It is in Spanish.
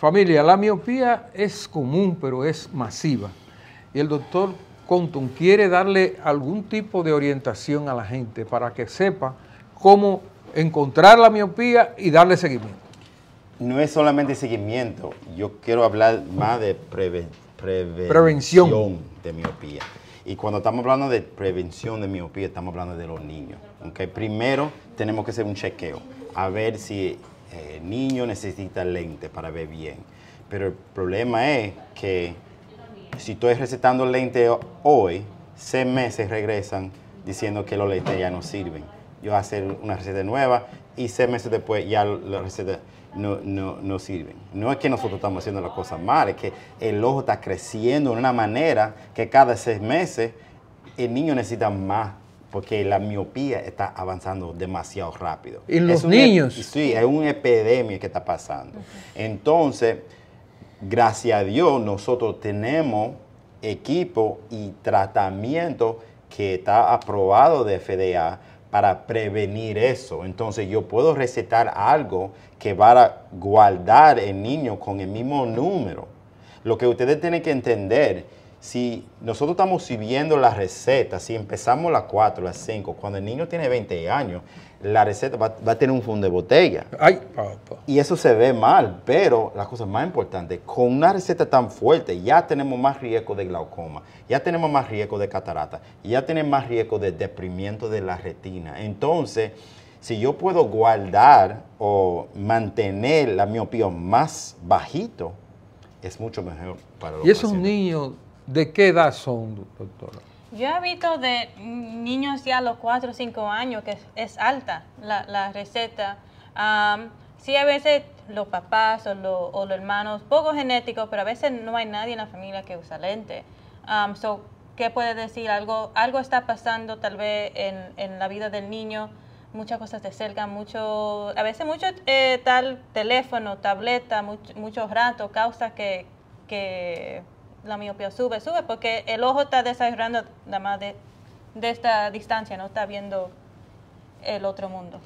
Familia, la miopía es común, pero es masiva. Y el doctor Contun quiere darle algún tipo de orientación a la gente para que sepa cómo encontrar la miopía y darle seguimiento. No es solamente seguimiento, yo quiero hablar más de prevención de miopía. Y cuando estamos hablando de prevención de miopía, estamos hablando de los niños. aunque Primero tenemos que hacer un chequeo, a ver si el eh, niño necesita lente para ver bien. Pero el problema es que si estoy recetando lente hoy, seis meses regresan diciendo que los lentes ya no sirven. Yo voy a hacer una receta nueva y seis meses después ya las recetas no, no, no sirven. No es que nosotros estamos haciendo las cosas mal, es que el ojo está creciendo de una manera que cada seis meses el niño necesita más porque la miopía está avanzando demasiado rápido. ¿Y los niños? sí, es una epidemia que está pasando. Entonces, gracias a Dios, nosotros tenemos equipo y tratamiento que está aprobado de FDA para prevenir eso. Entonces yo puedo recetar algo que va a guardar el niño con el mismo número. Lo que ustedes tienen que entender si nosotros estamos siguiendo la receta, si empezamos las 4, las 5, cuando el niño tiene 20 años, la receta va, a tener un fondo de botella. Ay, Y eso se ve mal, pero la cosa más importante, con una receta tan fuerte ya tenemos más riesgo de glaucoma, ya tenemos más riesgo de catarata, ya tenemos más riesgo de deprimiento de la retina. Entonces, si yo puedo guardar o mantener la miopía más bajito, es mucho mejor para los Y es niño ¿De qué edad son, doctora? Yo he visto de niños ya a los 4 o 5 años que es, alta la, receta. sí, a veces los papás o, los hermanos, poco genéticos, pero a veces no hay nadie en la familia que usa lente. so, ¿Qué puede decir? Algo, algo está pasando tal vez en, la vida del niño, muchas cosas de cerca, mucho, a veces mucho eh, tal teléfono, tableta, mucho, rato, causas que la miopía sube, sube, porque el ojo está desarrollando nada más de esta distancia, no está viendo el otro mundo.